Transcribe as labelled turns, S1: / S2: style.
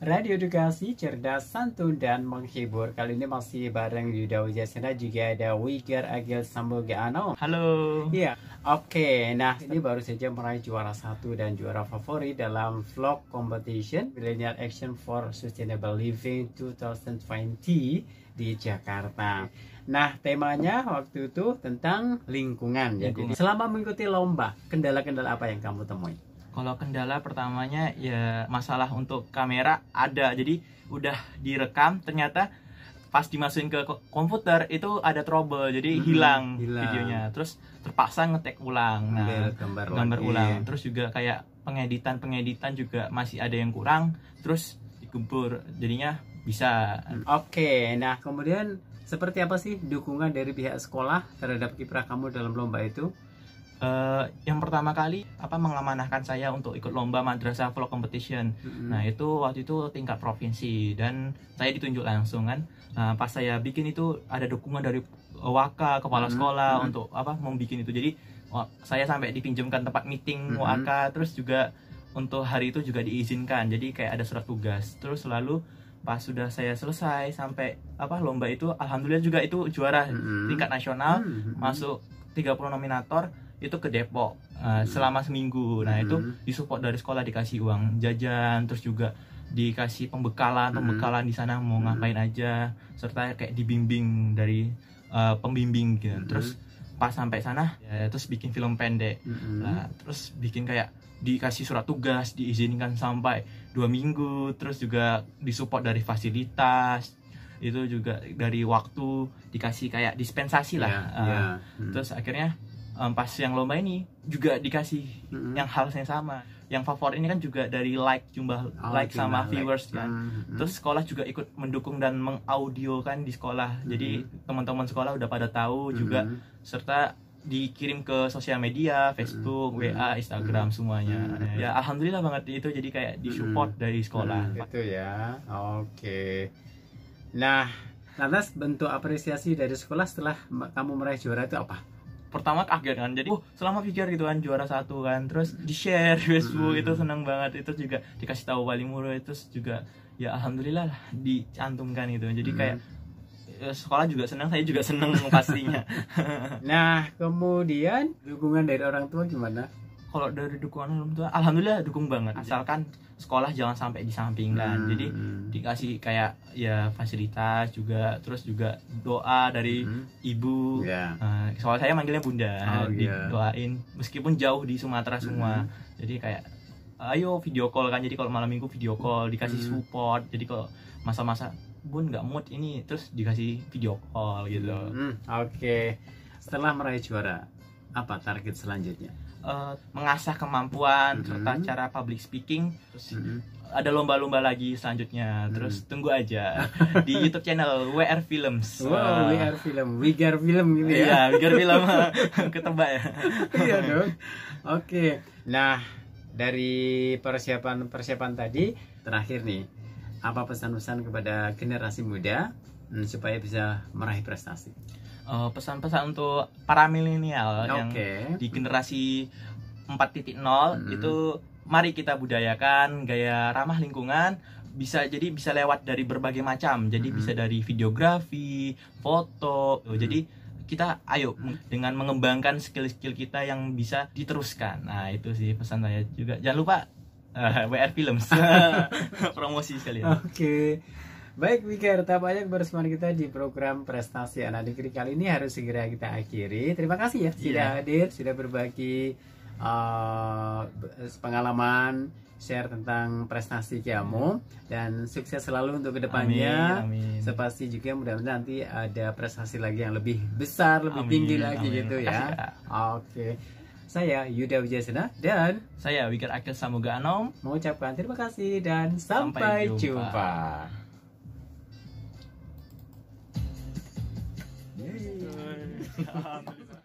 S1: Radio Edukasi Cerdas Santun dan Menghibur Kali ini masih bareng Yuda Wijaya. Juga ada Wigar Agil Sambuga Ano Halo Iya yeah. Oke okay, Nah ini baru saja meraih juara satu dan juara favorit Dalam vlog competition Millennial Action for Sustainable Living 2020 Di Jakarta Nah temanya waktu itu tentang lingkungan, lingkungan. Jadi selama mengikuti lomba Kendala-kendala apa yang kamu temui?
S2: Kalau kendala pertamanya ya masalah untuk kamera ada. Jadi udah direkam ternyata pas dimasukin ke komputer itu ada trouble jadi hmm, hilang, hilang videonya terus terpaksa ngetek ulang nah Ambil gambar, gambar ulang terus juga kayak pengeditan pengeditan juga masih ada yang kurang terus dikumpul jadinya
S1: bisa hmm. oke nah kemudian seperti apa sih dukungan dari pihak sekolah terhadap kiprah kamu dalam lomba itu uh, yang pertama kali apa mengamanahkan saya
S2: untuk ikut lomba madrasah vlog competition. Mm-hmm. Nah, itu waktu itu tingkat provinsi dan saya ditunjuk langsung kan. Nah, pas saya bikin itu ada dukungan dari Waka kepala sekolah mm-hmm. untuk apa membuat itu. Jadi saya sampai dipinjamkan tempat meeting mm-hmm. Waka terus juga untuk hari itu juga diizinkan. Jadi kayak ada surat tugas. Terus selalu pas sudah saya selesai sampai apa lomba itu alhamdulillah juga itu juara mm-hmm. tingkat nasional mm-hmm. masuk 30 nominator itu ke Depok uh, selama seminggu. Nah, itu hmm. disupport dari sekolah dikasih uang jajan terus juga dikasih pembekalan hmm. pembekalan di sana mau hmm. ngapain aja serta kayak dibimbing dari uh, pembimbing gitu terus pas sampai sana ya, terus bikin film pendek nah, terus bikin kayak dikasih surat tugas diizinkan sampai dua minggu terus juga disupport dari fasilitas itu juga dari waktu dikasih kayak dispensasi lah yeah, iya, yeah. Hmm. terus akhirnya um, pas yang lomba ini juga dikasih hmm yang halnya sama yang favorit ini kan juga dari like jumlah oh, like sama like. viewers kan hmm, hmm, hmm terus sekolah juga ikut mendukung dan kan di sekolah hmm jadi teman-teman sekolah udah pada tahu hmm juga serta dikirim ke sosial media Facebook, -hmm. WA, Instagram -hmm. semuanya. -hmm. Nah, ya
S1: alhamdulillah banget itu jadi kayak disupport -hmm. dari sekolah. -hmm. Itu ya. Oke. Okay. Nah, lantas bentuk apresiasi dari sekolah setelah kamu meraih juara itu apa? Pertama kaget
S2: kan, jadi oh, selama pikir gitu kan juara satu kan, terus di share di Facebook hmm. itu seneng banget, itu juga dikasih tahu wali murid, itu juga ya alhamdulillah lah
S1: dicantumkan gitu, jadi kayak hmm.
S2: e, sekolah juga senang, saya juga senang pastinya. nah
S1: kemudian dukungan dari orang tua gimana? kalau dari dukungan orang tua
S2: alhamdulillah dukung banget iya. asalkan sekolah jangan sampai di samping hmm. jadi dikasih kayak ya fasilitas juga terus juga doa dari hmm. ibu yeah. Iya. uh, soal saya manggilnya bunda oh, yeah. meskipun jauh di Sumatera hmm. semua jadi kayak ayo video call kan jadi kalau malam minggu video call dikasih hmm. support jadi kalau masa-masa bun nggak mood ini terus dikasih video call gitu hmm, oke okay. setelah meraih juara apa target selanjutnya Eh, mengasah kemampuan mm -hmm. serta cara public speaking terus mm -hmm. ada lomba-lomba lagi selanjutnya mm-hmm. terus tunggu aja di YouTube channel WR Films wow uh, ah. WR Film Wigar
S1: Film ini. Gitu ya iya, Wigar Film ketebak ya iya dong oke okay. nah dari persiapan persiapan tadi terakhir nih apa pesan-pesan kepada generasi muda mm, supaya bisa meraih prestasi pesan eh, pesan-pesan untuk
S2: para milenial okay. yang di generasi 4.0 hmm. itu mari kita budayakan gaya ramah lingkungan bisa jadi bisa lewat dari berbagai macam jadi hmm. bisa dari videografi foto hmm. jadi kita ayo dengan mengembangkan skill-skill kita yang bisa diteruskan nah itu sih pesan saya juga jangan lupa uh, eh, WR Films promosi sekali oke
S1: okay. Baik Wika, tetap aja bersama kita di program prestasi anak negeri kali ini harus segera kita akhiri. Terima kasih ya sudah iya. hadir, sudah berbagi uh, pengalaman, share tentang prestasi kamu dan sukses selalu untuk kedepannya. Amin, amin. Sepasti juga mudah-mudahan nanti ada prestasi lagi yang lebih besar, lebih amin, tinggi lagi amin. gitu ya. Iya. Oke. Okay. Saya Yuda Wijayasena dan saya Wikir Akil Samuga Anom mengucapkan terima kasih dan sampai, sampai jumpa. jumpa. Yeah.